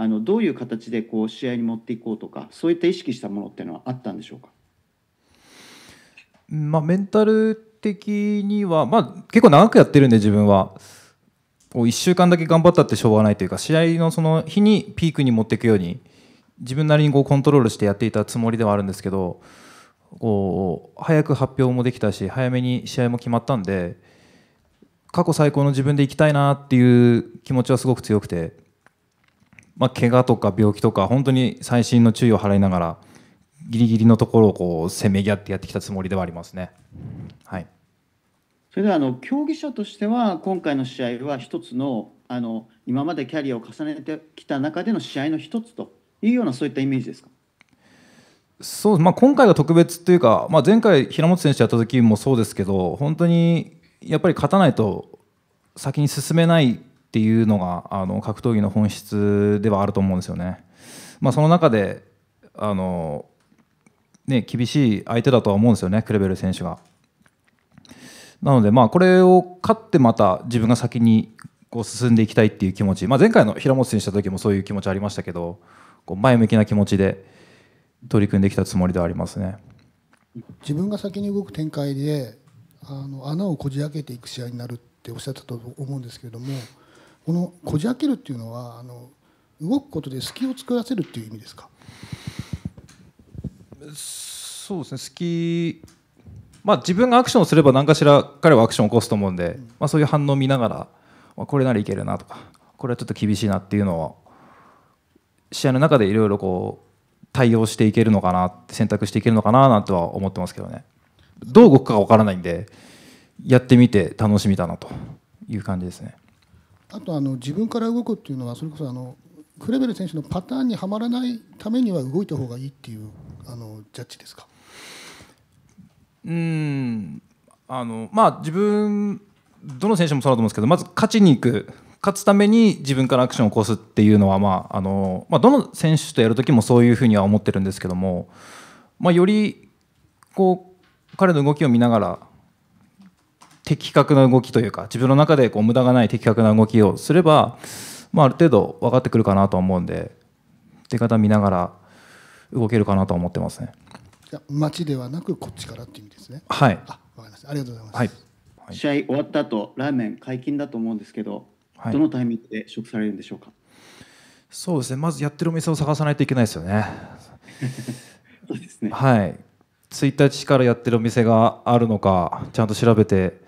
あのどういう形でこう試合に持っていこうとかそういった意識したものっていうのはあったんでしょうか、まあ、メンタル的には、まあ、結構長くやってるんで自分は。こう1週間だけ頑張ったってしょうがないというか試合のその日にピークに持っていくように自分なりにこうコントロールしてやっていたつもりではあるんですけどこう早く発表もできたし早めに試合も決まったんで過去最高の自分でいきたいなっていう気持ちはすごく強くてまあ、怪我とか病気とか本当に細心の注意を払いながらギリギリのところをこうせめぎ合ってやってきたつもりではありますね。はい、それではあの競技者としては今回の試合は一つのあの今までキャリアを重ねてきた中での試合の一つというようなそういったイメージですかそうまあ、今回が特別というか、まあ、前回、平本選手やった時もそうですけど本当にやっぱり勝たないと先に進めないっていうのがあの格闘技の本質ではあると思うんですよね。まあ、その中であの、ね、厳しい相手だとは思うんですよね、クレベル選手が。なので、まあ、これを勝ってまた自分が先にこう進んでいきたいっていう気持ち、まあ、前回の平本選手の時もそういう気持ちありましたけどこう前向きな気持ちで取り組んできたつもりではありますね自分が先に動く展開であの穴をこじ開けていく試合になるっておっしゃったと思うんですけれどもこのこじ開けるっていうのはあの動くことで隙を作らせるっていう意味ですかそうですね隙まあ自分がアクションをすれば何かしら彼はアクションを起こすと思うんで、うん、まあ、そういう反応を見ながら、まあ、これならいけるなとかこれはちょっと厳しいなっていうのは試合の中でいろいろこう対応していけるのかな選択していけるのかななんては思ってますけどねどう動くか分からないんでやってみて楽しみだなという感じですね。あとあの自分から動くっていうのはそれこそあのクレベル選手のパターンにはまらないためには動いた方がいいっていうあのジャッジですかうんあのまあ自分どの選手もそうだと思うんですけどまず勝ちに行く勝つために自分からアクションを起こすっていうのは、まああのまあ、どの選手とやる時もそういうふうには思ってるんですけども、まあ、よりこう彼の動きを見ながら的確な動きというか自分の中でこう無駄がない的確な動きをすれば、まあ、ある程度分かってくるかなと思うんで出方見ながら動けるかなと思ってますね。町ではなくこっちからっていう意味ですね。はい。あ、わかりました。ありがとうございます。はい。はい、試合終わった後ラーメン解禁だと思うんですけど、はい、どのタイミングで食されるんでしょうか。そうですね。まずやってるお店を探さないといけないですよね。そうですね。はい。1日からやってるお店があるのかちゃんと調べて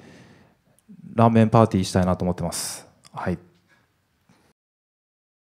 ラーメンパーティーしたいなと思ってます。はい